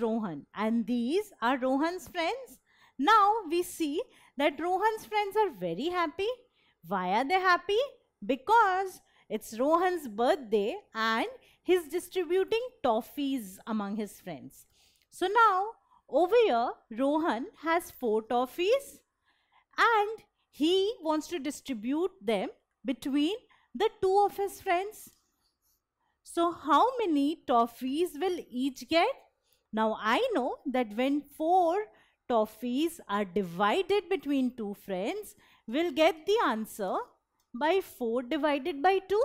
Rohan and these are Rohan's friends. Now we see that Rohan's friends are very happy. Why are they happy? Because it's Rohan's birthday and he's distributing toffees among his friends. So now over here Rohan has four toffees and he wants to distribute them between the two of his friends. So how many toffees will each get? Now I know that when four toffees are divided between two friends, we'll get the answer by 4 divided by 2.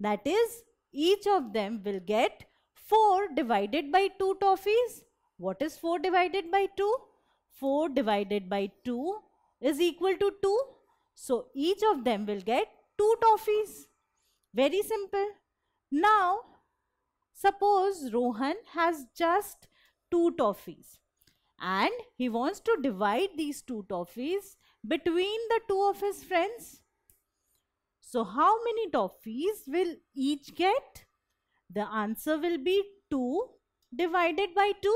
That is, each of them will get 4 divided by 2 toffees. What is 4 divided by 2? 4 divided by 2 is equal to 2. So, each of them will get 2 toffees. Very simple. Now, suppose Rohan has just two toffees and he wants to divide these two toffees between the two of his friends. So how many toffees will each get? The answer will be 2 divided by 2.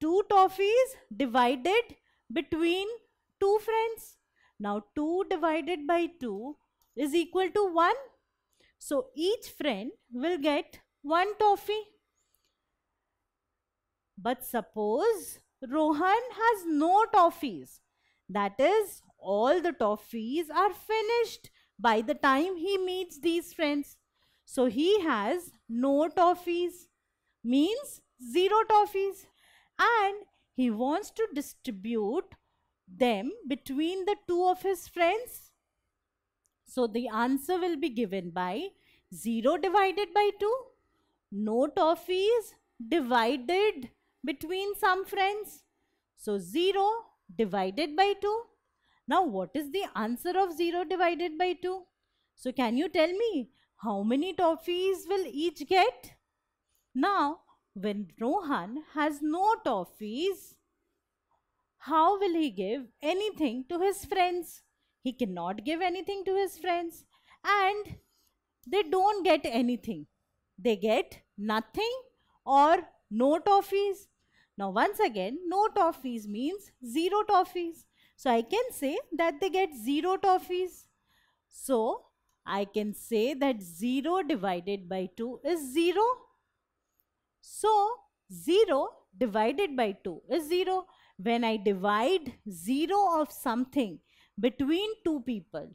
2 toffees divided between 2 friends. Now 2 divided by 2 is equal to 1. So each friend will get 1 toffee. But suppose Rohan has no toffees. That is, all the toffees are finished by the time he meets these friends. So he has no toffees, means zero toffees. And he wants to distribute them between the two of his friends. So the answer will be given by 0 divided by 2, no toffees divided between some friends. So 0 divided by 2. Now what is the answer of 0 divided by 2? So can you tell me how many toffees will each get? Now when Rohan has no toffees, how will he give anything to his friends? He cannot give anything to his friends and they don't get anything. They get nothing or no toffees now once again, no toffees means zero toffees. So I can say that they get zero toffees. So I can say that 0 divided by 2 is 0. So 0 divided by 2 is 0. When I divide 0 of something between two people,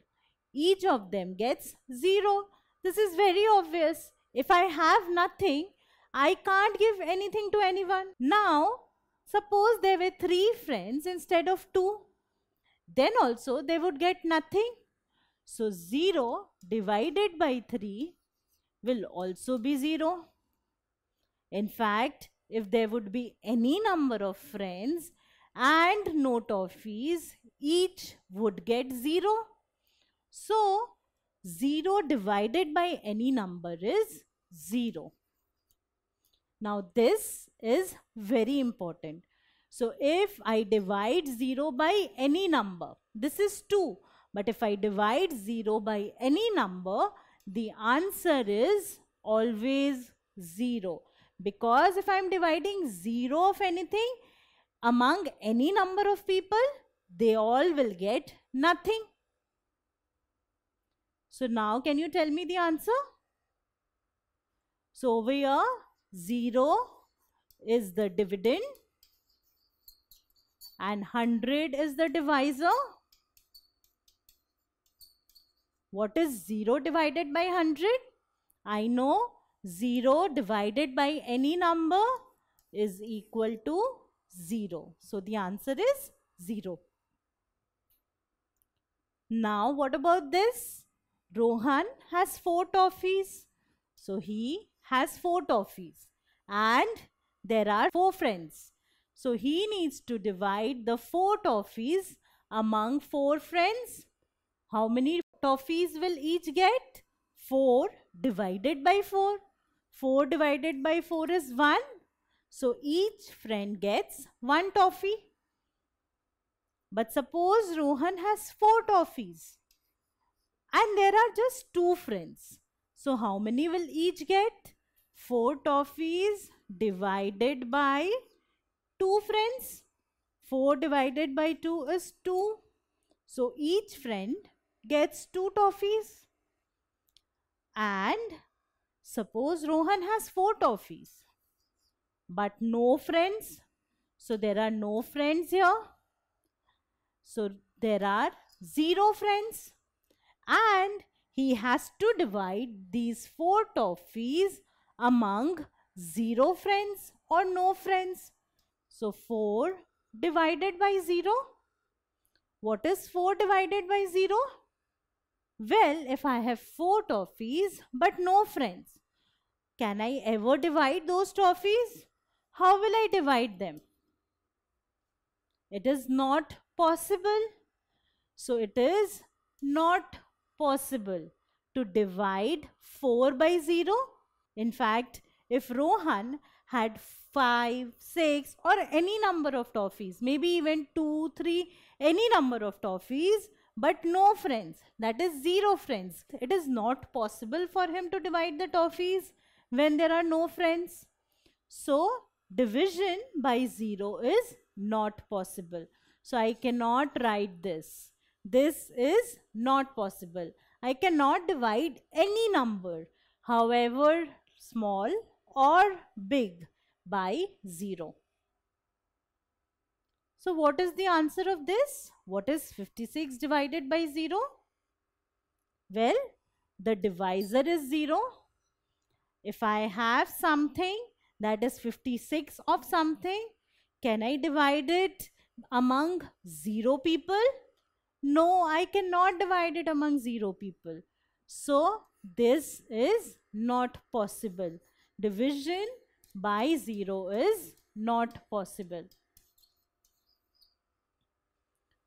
each of them gets 0. This is very obvious. If I have nothing, I can't give anything to anyone. Now, suppose there were three friends instead of two. Then also they would get nothing. So 0 divided by 3 will also be 0. In fact, if there would be any number of friends and no toffees, each would get 0. So 0 divided by any number is 0. Now this is very important. So if I divide 0 by any number, this is 2. But if I divide 0 by any number, the answer is always 0. Because if I'm dividing 0 of anything, among any number of people, they all will get nothing. So now can you tell me the answer? So over here, 0 is the dividend and 100 is the divisor. What is 0 divided by 100? I know 0 divided by any number is equal to 0. So the answer is 0. Now what about this? Rohan has 4 toffees. So he has four toffees and there are four friends. So he needs to divide the four toffees among four friends. How many toffees will each get? 4 divided by 4. 4 divided by 4 is 1. So each friend gets 1 toffee. But suppose Rohan has 4 toffees and there are just 2 friends. So how many will each get? 4 toffees divided by 2 friends. 4 divided by 2 is 2. So each friend gets 2 toffees. And suppose Rohan has 4 toffees. But no friends. So there are no friends here. So there are 0 friends. And he has to divide these 4 toffees among 0 friends or no friends. So 4 divided by 0. What is 4 divided by 0? Well, if I have 4 toffees but no friends, can I ever divide those toffees? How will I divide them? It is not possible. So it is not possible to divide 4 by 0 in fact, if Rohan had five, six, or any number of toffees, maybe even two, three, any number of toffees, but no friends, that is zero friends. It is not possible for him to divide the toffees when there are no friends. So, division by zero is not possible. So, I cannot write this. This is not possible. I cannot divide any number. However, small or big by 0. So what is the answer of this? What is 56 divided by 0? Well, the divisor is 0. If I have something that is 56 of something, can I divide it among 0 people? No, I cannot divide it among 0 people. So this is not possible. Division by 0 is not possible.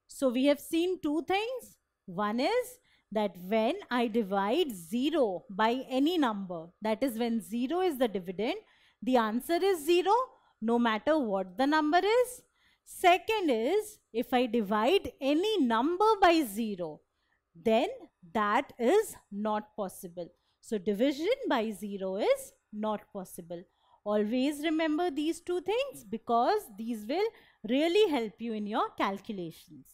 So we have seen two things. One is that when I divide 0 by any number, that is when 0 is the dividend, the answer is 0 no matter what the number is. Second is if I divide any number by 0, then that is not possible. So division by 0 is not possible. Always remember these two things because these will really help you in your calculations.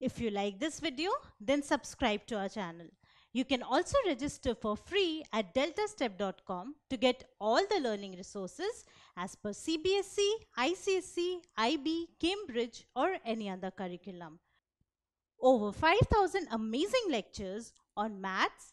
If you like this video, then subscribe to our channel. You can also register for free at deltastep.com to get all the learning resources as per CBSE, ICSE, IB, Cambridge or any other curriculum. Over 5000 amazing lectures on maths,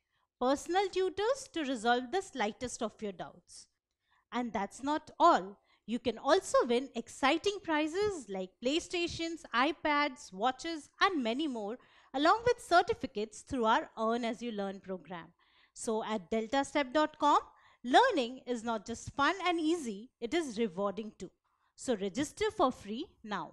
personal tutors to resolve the slightest of your doubts. And that's not all. You can also win exciting prizes like PlayStations, iPads, watches and many more along with certificates through our Earn As You Learn program. So at deltastep.com, learning is not just fun and easy, it is rewarding too. So register for free now.